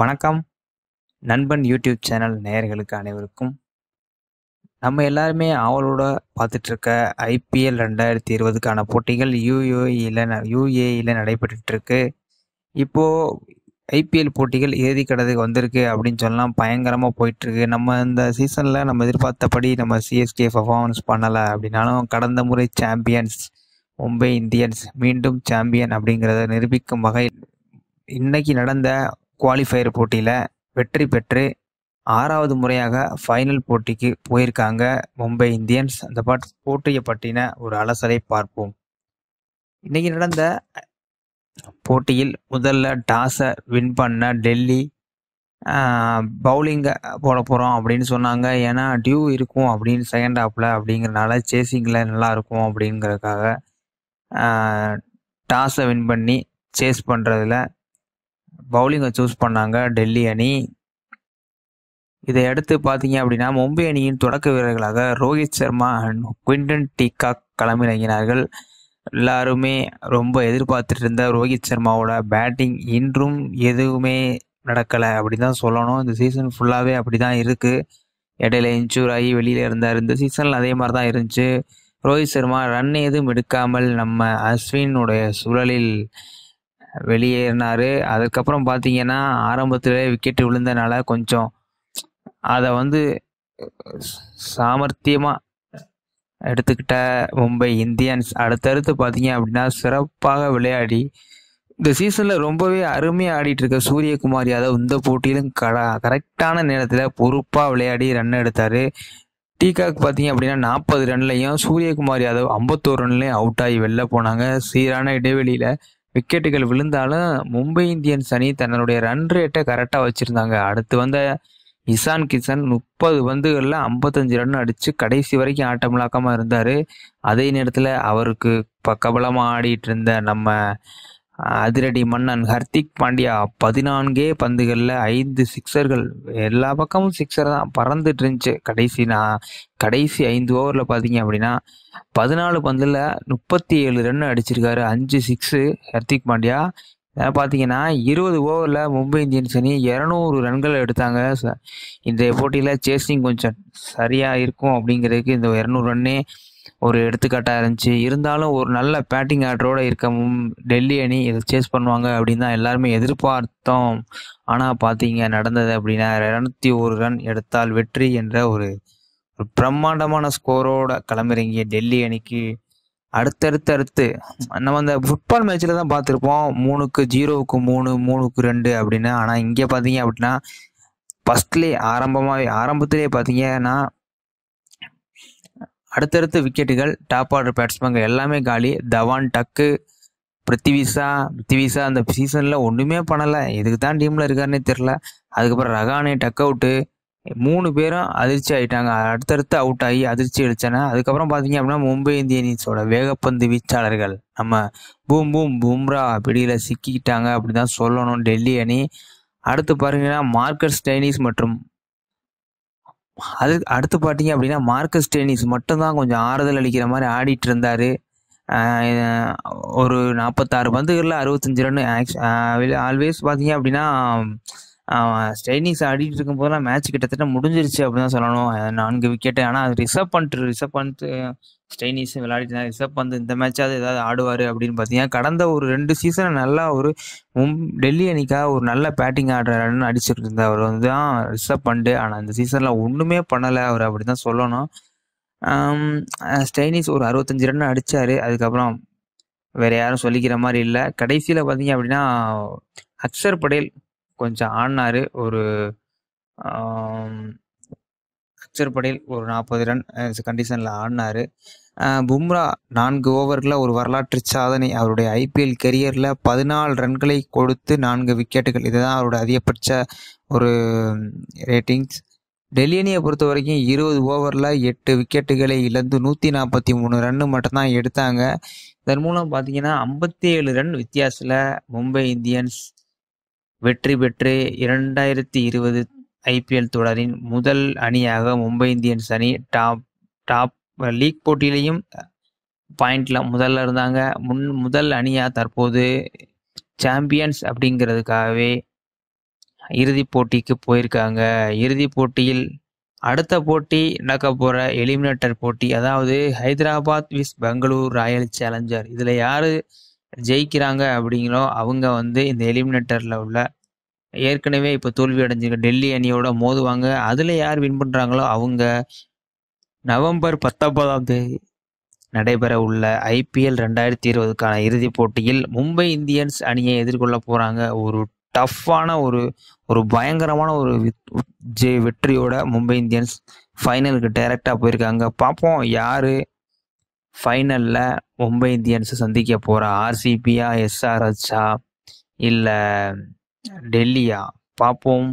வணக்கம் நண்பன் YouTube channel நேயர்களுக்கு அனைவருக்கும் நம்ம எல்லாருமே ஆவலோடு பார்த்துட்ருக்க ஐபிஎல் ரெண்டாயிரத்தி இருபதுக்கான போட்டிகள் யூஏஇயில் யூஏஇயில் நடைபெற்றுட்ருக்கு இப்போது ஐபிஎல் போட்டிகள் இறுதி கடத்துக்கு வந்திருக்கு அப்படின்னு சொல்லலாம் பயங்கரமாக போயிட்டுருக்கு நம்ம இந்த சீசனில் நம்ம எதிர்பார்த்தபடி நம்ம சிஎஸ்கே பர்ஃபார்மன்ஸ் பண்ணலை அப்படின்னாலும் கடந்த முறை சாம்பியன்ஸ் மும்பை இந்தியன்ஸ் மீண்டும் சாம்பியன் அப்படிங்கிறத நிரூபிக்கும் வகையில் இன்னைக்கு நடந்த குவாலிஃபயர் போட்டியில் வெற்றி பெற்று ஆறாவது முறையாக ஃபைனல் போட்டிக்கு போயிருக்காங்க மும்பை இந்தியன்ஸ் அந்த பாட் போட்டியை பற்றின ஒரு அலசலை பார்ப்போம் இன்றைக்கி நடந்த போட்டியில் முதல்ல டாஸை வின் பண்ண டெல்லி பவுலிங்கை போட போகிறோம் அப்படின்னு சொன்னாங்க ஏன்னா டியூ இருக்கும் அப்படின்னு செகண்ட் ஆப்பில் அப்படிங்கிறனால சேசிங்கில் நல்லாயிருக்கும் அப்படிங்கிறதுக்காக டாஸை வின் பண்ணி சேஸ் பண்ணுறதுல பவுலிங்கை சூஸ் பண்ணாங்க டெல்லி அணி இதை அடுத்து பார்த்தீங்க அப்படின்னா மும்பை அணியின் தொடக்க வீரர்களாக Rohit Sharma and Quinton de Kock களமிறங்கினார்கள் எல்லாருமே ரொம்ப எதிர்பார்த்துட்டு இருந்த ரோஹித் சர்மாவோட பேட்டிங் இன்றும் எதுவுமே நடக்கலை அப்படி தான் சொல்லணும் இந்த சீசன் ஃபுல்லாகவே அப்படி தான் இருக்குது இடையில இன்ச்சூர் ஆகி வெளியில் இருந்தார் இந்த சீசனில் அதே மாதிரி தான் இருந்துச்சு ரோஹித் சர்மா ரன் எதுவும் எடுக்காமல் நம்ம அஸ்வினுடைய சூழலில் வெளியேறினார் அதுக்கப்புறம் பார்த்தீங்கன்னா ஆரம்பத்தில் விக்கெட் விழுந்தனால கொஞ்சம் அதை வந்து சாமர்த்தியமாக எடுத்துக்கிட்ட மும்பை இந்தியன்ஸ் அடுத்தடுத்து பார்த்தீங்க அப்படின்னா சிறப்பாக விளையாடி இந்த சீசனில் ரொம்பவே அருமையாக ஆடிட்டு இருக்க சூரியகுமார் யாதவ் இந்த போட்டியிலும் கரெக்டான நேரத்தில் பொறுப்பாக விளையாடி ரன் எடுத்தார் டீகாக் பார்த்தீங்க அப்படின்னா நாற்பது ரன்லையும் சூரியகுமார் யாதவ் ஐம்பத்தோரு ரன்லையும் அவுட் ஆகி வெளில போனாங்க சீரான இடைவெளியில் விக்கெட்டுகள் விழுந்தாலும் மும்பை இந்தியன்ஸ் அணி தன்னுடைய ரன் ரேட்டை கரெக்டாக வச்சுருந்தாங்க அடுத்து வந்த இசான் கிஷன் முப்பது பந்துகளில் ஐம்பத்தஞ்சு ரன் அடித்து கடைசி வரைக்கும் ஆட்டம் இருந்தார் அதே நேரத்தில் அவருக்கு பக்கபலமாக ஆடிட்டு இருந்த நம்ம அதிரடி மன்னன் ஹர்திக் பாண்டியா பதினான்கே பந்துகளில் ஐந்து சிக்ஸர்கள் எல்லா பக்கமும் சிக்ஸர் தான் பறந்துட்டு இருந்துச்சு கடைசி நான் கடைசி ஐந்து ஓவரில் பார்த்தீங்க அப்படின்னா பதினாலு பந்தில் முப்பத்தி ஏழு ரன் அடிச்சிருக்காரு அஞ்சு சிக்ஸு ஹர்திக் பாண்டியா பார்த்தீங்கன்னா இருபது ஓவரில் மும்பை இந்தியன்ஸ் அணி இரநூறு ரன்கள் எடுத்தாங்க இந்த போட்டியில் சேஸிங் கொஞ்சம் சரியாக இருக்கும் அப்படிங்கிறதுக்கு இந்த இரநூறு ரன்னே ஒரு எடுத்துக்காட்டாக இருந்துச்சு இருந்தாலும் ஒரு நல்ல பேட்டிங் ஆர்டரோடு இருக்கவும் டெல்லி அணி இதை சேஸ் பண்ணுவாங்க அப்படின்னு தான் எல்லாருமே எதிர்பார்த்தோம் ஆனால் பார்த்தீங்க நடந்தது அப்படின்னா இரநூத்தி ஒரு ரன் எடுத்தால் வெற்றி என்ற ஒரு பிரம்மாண்டமான ஸ்கோரோட களமிறங்கிய டெல்லி அணிக்கு அடுத்தடுத்து அடுத்து நம்ம அந்த ஃபுட்பால் மேட்ச்சில் தான் பார்த்துருப்போம் மூணுக்கு ஜீரோவுக்கு மூணு மூணுக்கு ரெண்டு அப்படின்னு ஆனால் இங்கே பார்த்தீங்க அப்படின்னா ஃபஸ்ட்லேயே ஆரம்பமாகவே ஆரம்பத்திலே பார்த்தீங்கன்னா அடுத்தடுத்த விக்கெட்டுகள் டாப் ஆர்டர் பேட்ஸ்மேன்கள் எல்லாமே காலி தவான் டக்கு பிருத்திவிசா பிருத்திவிசா அந்த சீசனில் ஒன்றுமே பண்ணலை இதுக்கு தான் டீமில் இருக்காருன்னே தெரில அதுக்கப்புறம் ரகானே டக் அவுட்டு மூணு பேரும் அதிர்ச்சி ஆகிட்டாங்க அடுத்தடுத்து அவுட் ஆகி அதிர்ச்சி அடித்தன அதுக்கப்புறம் பார்த்தீங்க அப்படின்னா மும்பை இந்தியன்ஸோட வேகப்பந்து வீச்சாளர்கள் நம்ம பூம் பூம் பும்ரா பிடியில் சிக்கிக்கிட்டாங்க அப்படி தான் சொல்லணும் டெல்லி அணி அடுத்து பாருங்கன்னா மார்க்கஸ் டெய்னிஸ் மற்றும் அது அடுத்து பார்த்தீங்க அப்படின்னா மார்க்கஸ் டெய்னிஸ் மட்டும்தான் கொஞ்சம் ஆறுதல் அளிக்கிற மாதிரி ஆடிட்டு இருந்தார் ஒரு நாற்பத்தாறு பந்துகளில் அறுபத்தஞ்சு ரன் ஆல்வேஸ் பார்த்தீங்க அப்படின்னா அவன் ஸ்டைனிங்ஸ் ஆடிட்டு இருக்கும் போதெல்லாம் மேட்ச் கிட்டத்தட்ட முடிஞ்சிருச்சு அப்படின்னு தான் சொல்லணும் நான்கு விக்கெட் ஆனால் அது ரிசர்வ் பண்ணிட்டு ரிசர்வ் பண்ட் ஸ்டைனிஸ் விளையாடிட்டு தான் ரிசர்வ் பண்ணு இந்த மேட்சாவது ஏதாவது ஆடுவார் அப்படின்னு பார்த்தீங்கன்னா கடந்த ஒரு ரெண்டு சீசனை நல்லா ஒரு மும் டெல்லி அணிக்காக ஒரு நல்ல பேட்டிங் ஆடுறாருன்னு அடிச்சுட்டு அவர் வந்து தான் ரிசர்வ் பண்ணு ஆனால் இந்த சீசனில் ஒன்றுமே பண்ணலை அவர் அப்படி தான் சொல்லணும் ஸ்டைனிஸ் ஒரு அறுபத்தஞ்சு ரன் அடித்தார் அதுக்கப்புறம் வேறு யாரும் சொல்லிக்கிற மாதிரி இல்லை கடைசியில் பார்த்தீங்க அப்படின்னா அக்ஷர் படேல் கொஞ்சம் ஆடினாரு ஒரு படையில் ஒரு நாற்பது ரன் கண்டிஷனில் ஆடினார் பும்ரா நான்கு ஓவரில் ஒரு வரலாற்று சாதனை அவருடைய ஐபிஎல் கெரியரில் பதினாலு ரன்களை கொடுத்து நான்கு விக்கெட்டுகள் இதுதான் அவருடைய அதிகபட்ச ஒரு ரேட்டிங்ஸ் டெல்லி அணியை பொறுத்த வரைக்கும் இருபது ஓவரில் எட்டு விக்கெட்டுகளை இழந்து நூற்றி நாற்பத்தி மூணு ரன்னு மட்டும்தான் எடுத்தாங்க இதன் மூலம் பார்த்தீங்கன்னா ஐம்பத்தி ஏழு ரன் வித்தியாசத்தில் மும்பை இந்தியன்ஸ் வெற்றி பெற்று இரண்டாயிரத்தி இருபது ஐபிஎல் தொடரின் முதல் அணியாக மும்பை இந்தியன்ஸ் அணி டாப் டாப் லீக் போட்டியிலையும் பாயிண்ட்ல முதல்ல இருந்தாங்க முன் முதல் அணியாக தற்போது சாம்பியன்ஸ் அப்படிங்கிறதுக்காகவே இறுதிப் போட்டிக்கு போயிருக்காங்க இறுதிப் போட்டியில் அடுத்த போட்டி நடக்க போகிற எலிமினேட்டர் போட்டி அதாவது Hyderabad vs Bangalore Royal Challenger இதில் யார் ஜெயிக்கிறாங்க அப்படிங்களோ அவங்க வந்து இந்த எலிமினேட்டரில் உள்ள ஏற்கனவே இப்போ தோல்வி அடைஞ்சிருக்க டெல்லி அணியோட மோதுவாங்க அதில் யார் வின் பண்ணுறாங்களோ அவங்க நவம்பர் பத்தொன்பதாம் தேதி நடைபெற உள்ள ஐபிஎல் ரெண்டாயிரத்தி இருபதுக்கான இறுதிப் போட்டியில் மும்பை இந்தியன்ஸ் அணியை எதிர்கொள்ள போகிறாங்க ஒரு டஃப்பான ஒரு ஒரு பயங்கரமான ஒரு வெற்றியோட மும்பை இந்தியன்ஸ் ஃபைனலுக்கு டைரெக்டாக போயிருக்காங்க பார்ப்போம் யார் ஃபைனலில் மும்பை இந்தியன்ஸை சந்திக்க போகிற ஆர்சிபியா எஸ்ஆர்ஹெச்சா இல்லை டெல்லியா பார்ப்போம்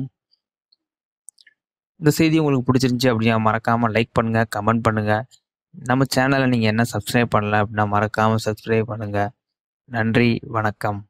இந்த செய்தி உங்களுக்கு பிடிச்சிருந்துச்சி அப்படின்னா மறக்காமல் லைக் பண்ணுங்கள் கமெண்ட் பண்ணுங்கள் நம்ம சேனலை நீங்கள் என்ன சப்ஸ்கிரைப் பண்ணல அப்படின்னா மறக்காமல் சப்ஸ்கிரைப் பண்ணுங்கள் நன்றி வணக்கம்